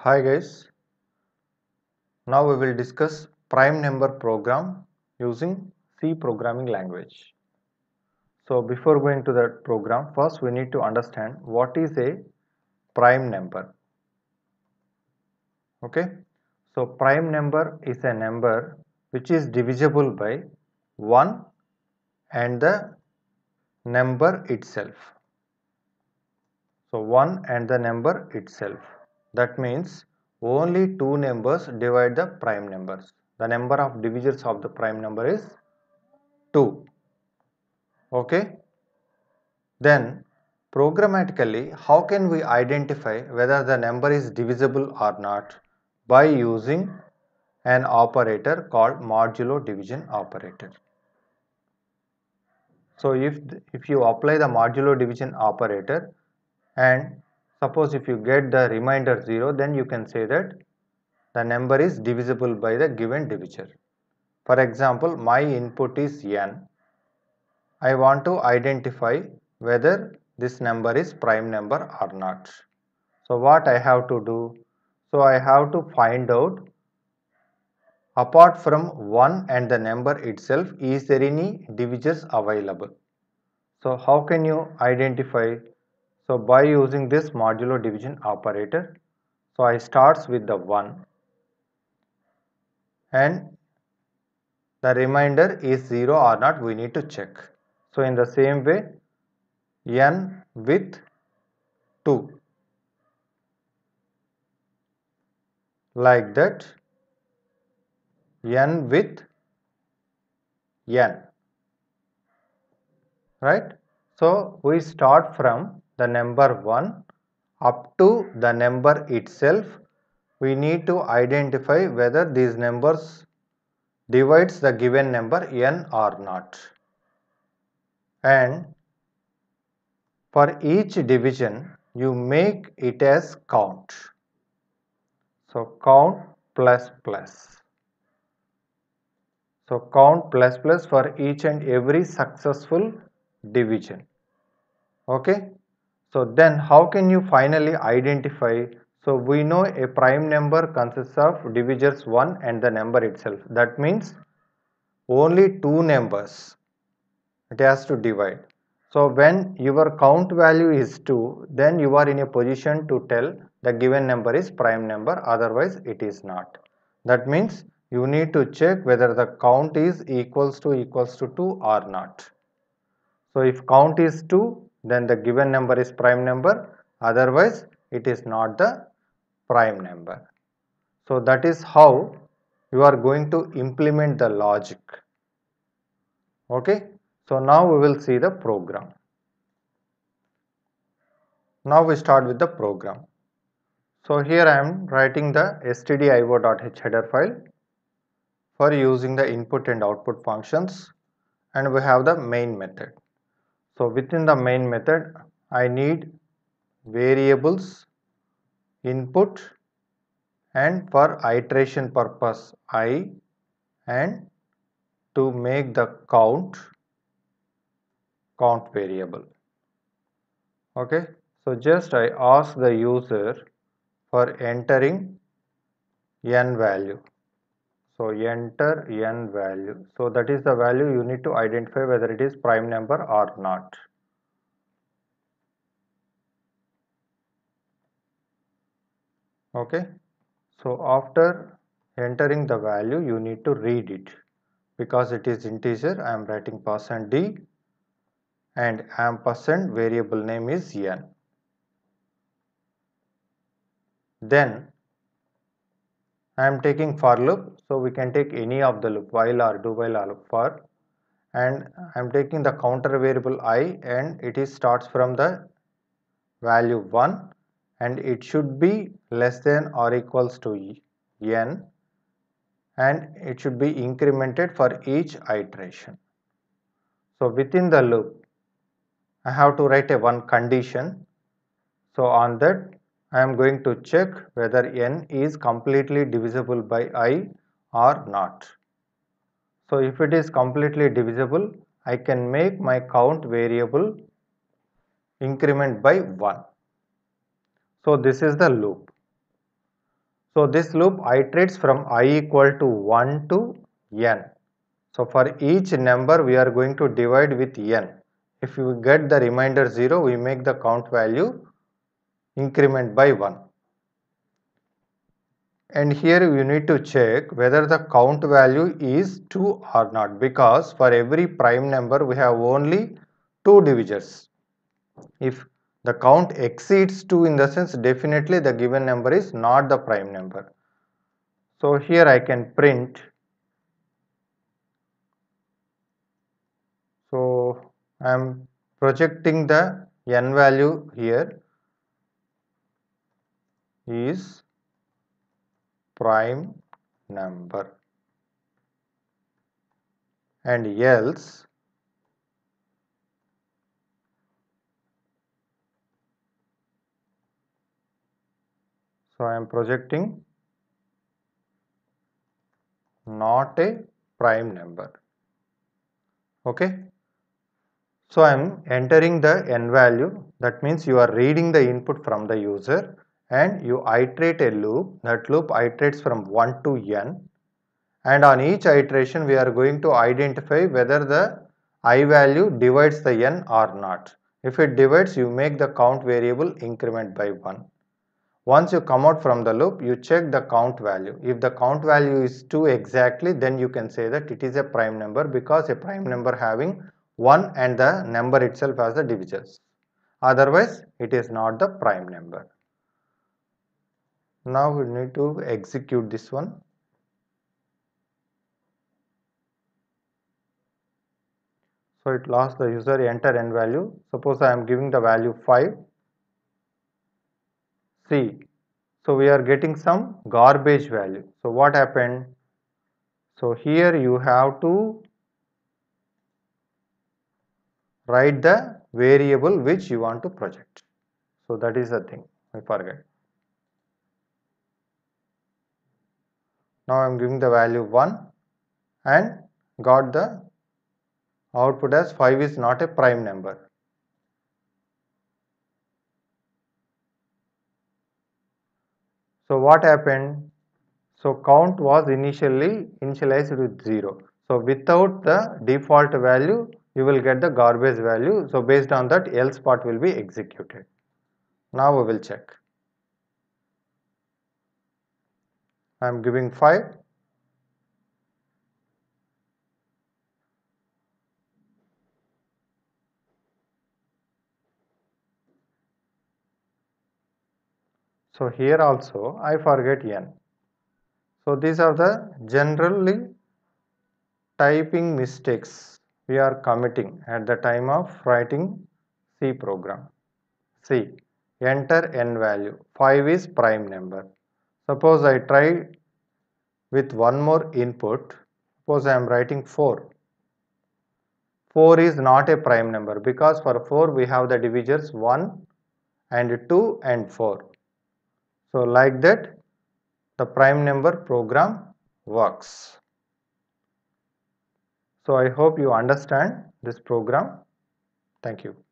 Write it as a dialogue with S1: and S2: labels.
S1: Hi guys, now we will discuss prime number program using C programming language. So before going to that program, first we need to understand what is a prime number. Okay, so prime number is a number which is divisible by 1 and the number itself. So 1 and the number itself that means only two numbers divide the prime numbers. The number of divisors of the prime number is 2. Okay. Then programmatically how can we identify whether the number is divisible or not by using an operator called modulo division operator. So if, if you apply the modulo division operator and Suppose if you get the remainder 0 then you can say that the number is divisible by the given divisor. For example, my input is n. I want to identify whether this number is prime number or not. So what I have to do? So I have to find out apart from 1 and the number itself is there any divisors available. So how can you identify so by using this modulo division operator, so I starts with the 1 and the remainder is 0 or not we need to check. So in the same way n with 2 like that n with n right. So we start from the number 1 up to the number itself we need to identify whether these numbers divides the given number n or not and for each division you make it as count so count plus plus so count plus plus for each and every successful division okay so then how can you finally identify? So we know a prime number consists of divisors 1 and the number itself. That means only two numbers it has to divide. So when your count value is 2 then you are in a position to tell the given number is prime number otherwise it is not. That means you need to check whether the count is equals to equals to 2 or not. So if count is 2 then the given number is prime number otherwise it is not the prime number. So that is how you are going to implement the logic. Okay. So now we will see the program. Now we start with the program. So here I am writing the stdio.h header file for using the input and output functions and we have the main method. So within the main method, I need variables, input and for iteration purpose i and to make the count count variable okay so just i ask the user for entering n value so enter n value so that is the value you need to identify whether it is prime number or not okay so after entering the value you need to read it because it is integer I am writing percent %d and ampersand variable name is n then I am taking for loop so we can take any of the loop while or do while or loop for and I am taking the counter variable i and it is starts from the value 1 and it should be less than or equals to n and it should be incremented for each iteration. So within the loop I have to write a one condition so on that I am going to check whether n is completely divisible by i or not. So if it is completely divisible, I can make my count variable increment by 1. So this is the loop. So this loop iterates from i equal to 1 to n. So for each number we are going to divide with n. If we get the remainder 0, we make the count value increment by 1 and here you need to check whether the count value is 2 or not because for every prime number we have only two divisors if the count exceeds 2 in the sense definitely the given number is not the prime number so here I can print so I am projecting the n value here is prime number and else so I am projecting not a prime number okay so I am entering the n value that means you are reading the input from the user and you iterate a loop. That loop iterates from 1 to n and on each iteration we are going to identify whether the i value divides the n or not. If it divides you make the count variable increment by 1. Once you come out from the loop you check the count value. If the count value is 2 exactly then you can say that it is a prime number because a prime number having 1 and the number itself as the divisors. Otherwise it is not the prime number now we need to execute this one so it lost the user enter n value suppose I am giving the value 5 C so we are getting some garbage value so what happened so here you have to write the variable which you want to project so that is the thing I forget now I'm giving the value 1 and got the output as 5 is not a prime number. So what happened? So count was initially initialized with 0. So without the default value you will get the garbage value. So based on that else part will be executed. Now we will check. I am giving 5 So here also I forget n. So these are the generally typing mistakes we are committing at the time of writing C program. C enter n value 5 is prime number Suppose I try with one more input. Suppose I am writing 4. 4 is not a prime number because for 4 we have the divisors 1 and 2 and 4. So like that the prime number program works. So I hope you understand this program. Thank you.